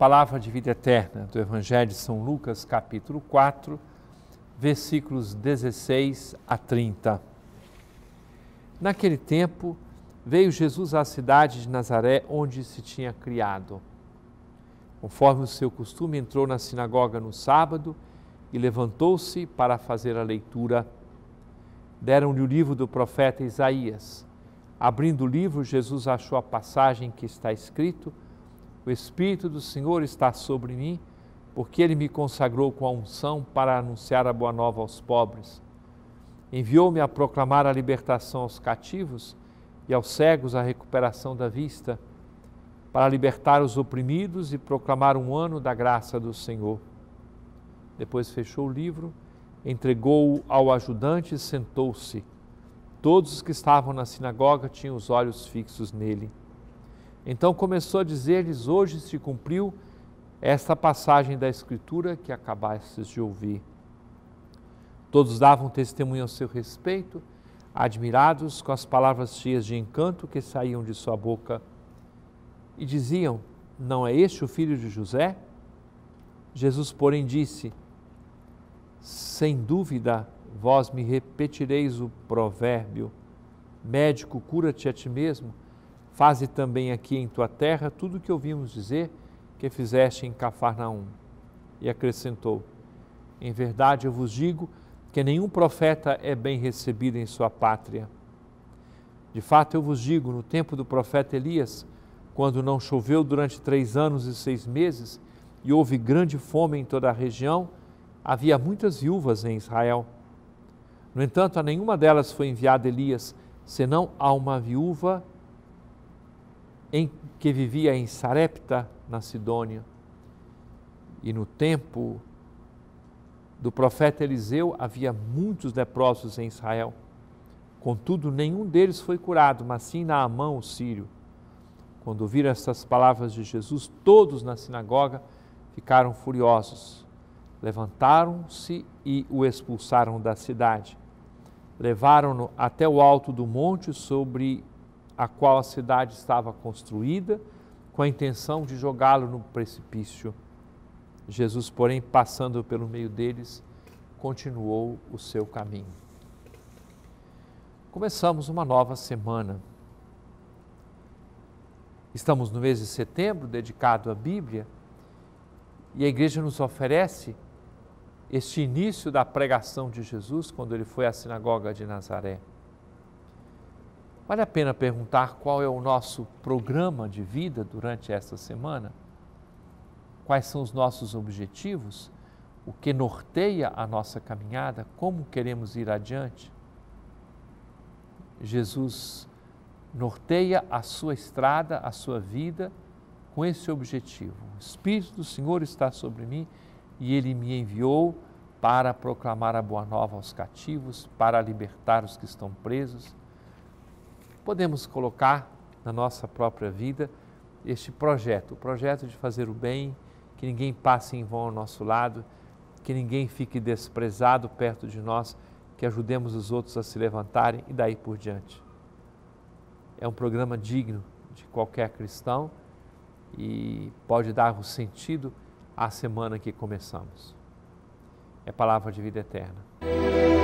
Palavra de vida eterna do Evangelho de São Lucas, capítulo 4, versículos 16 a 30. Naquele tempo, veio Jesus à cidade de Nazaré, onde se tinha criado. Conforme o seu costume, entrou na sinagoga no sábado e levantou-se para fazer a leitura. Deram-lhe o livro do profeta Isaías. Abrindo o livro, Jesus achou a passagem que está escrito: o Espírito do Senhor está sobre mim, porque ele me consagrou com a unção para anunciar a boa nova aos pobres. Enviou-me a proclamar a libertação aos cativos e aos cegos a recuperação da vista, para libertar os oprimidos e proclamar um ano da graça do Senhor. Depois fechou o livro, entregou-o ao ajudante e sentou-se. Todos os que estavam na sinagoga tinham os olhos fixos nele. Então começou a dizer-lhes: Hoje se cumpriu esta passagem da Escritura que acabastes de ouvir. Todos davam testemunho a seu respeito, admirados com as palavras cheias de encanto que saíam de sua boca, e diziam: Não é este o filho de José? Jesus, porém, disse: Sem dúvida, vós me repetireis o provérbio: médico, cura-te a ti mesmo Faze também aqui em tua terra tudo o que ouvimos dizer que fizeste em Cafarnaum. E acrescentou: Em verdade eu vos digo que nenhum profeta é bem recebido em sua pátria. De fato, eu vos digo: no tempo do profeta Elias, quando não choveu durante três anos e seis meses, e houve grande fome em toda a região, havia muitas viúvas em Israel. No entanto, a nenhuma delas foi enviado Elias, senão a uma viúva em, que vivia em Sarepta, na Sidônia, e no tempo do profeta Eliseu havia muitos leprosos em Israel. Contudo, nenhum deles foi curado, mas sim Naamã, o sírio. Quando ouviram estas palavras de Jesus, todos na sinagoga ficaram furiosos. Levantaram-se e o expulsaram da cidade. Levaram-no até o alto do monte sobre a qual a cidade estava construída, com a intenção de jogá-lo no precipício. Jesus, porém, passando pelo meio deles, continuou o seu caminho. Começamos uma nova semana. Estamos no mês de setembro, dedicado à Bíblia, e a igreja nos oferece este início da pregação de Jesus quando ele foi à sinagoga de Nazaré. Vale a pena perguntar qual é o nosso programa de vida durante esta semana? Quais são os nossos objetivos? O que norteia a nossa caminhada? Como queremos ir adiante? Jesus norteia a sua estrada, a sua vida, com esse objetivo. O Espírito do Senhor está sobre mim e ele me enviou para proclamar a boa nova aos cativos, para libertar os que estão presos podemos colocar na nossa própria vida este projeto, o projeto de fazer o bem, que ninguém passe em vão ao nosso lado, que ninguém fique desprezado perto de nós, que ajudemos os outros a se levantarem e daí por diante. É um programa digno de qualquer cristão e pode dar o um sentido à semana que começamos. É palavra de vida eterna.